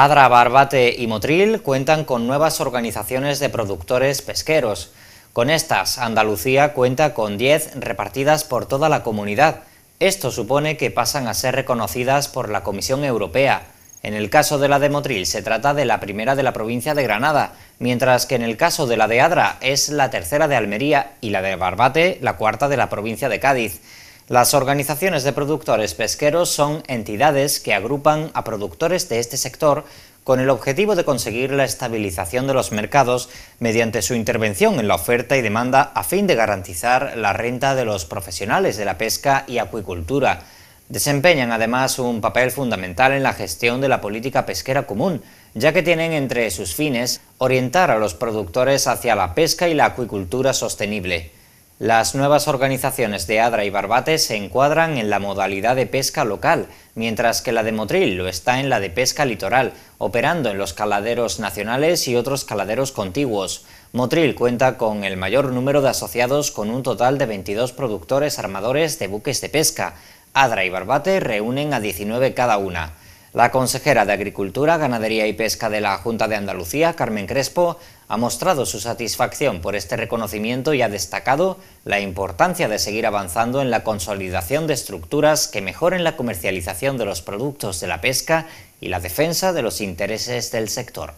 Adra, Barbate y Motril cuentan con nuevas organizaciones de productores pesqueros. Con estas, Andalucía cuenta con 10 repartidas por toda la comunidad. Esto supone que pasan a ser reconocidas por la Comisión Europea. En el caso de la de Motril se trata de la primera de la provincia de Granada, mientras que en el caso de la de Adra es la tercera de Almería y la de Barbate la cuarta de la provincia de Cádiz. Las organizaciones de productores pesqueros son entidades que agrupan a productores de este sector con el objetivo de conseguir la estabilización de los mercados mediante su intervención en la oferta y demanda a fin de garantizar la renta de los profesionales de la pesca y acuicultura. Desempeñan además un papel fundamental en la gestión de la política pesquera común, ya que tienen entre sus fines orientar a los productores hacia la pesca y la acuicultura sostenible. Las nuevas organizaciones de Adra y Barbate se encuadran en la modalidad de pesca local, mientras que la de Motril lo está en la de pesca litoral, operando en los caladeros nacionales y otros caladeros contiguos. Motril cuenta con el mayor número de asociados con un total de 22 productores armadores de buques de pesca. Adra y Barbate reúnen a 19 cada una. La consejera de Agricultura, Ganadería y Pesca de la Junta de Andalucía, Carmen Crespo, ha mostrado su satisfacción por este reconocimiento y ha destacado la importancia de seguir avanzando en la consolidación de estructuras que mejoren la comercialización de los productos de la pesca y la defensa de los intereses del sector.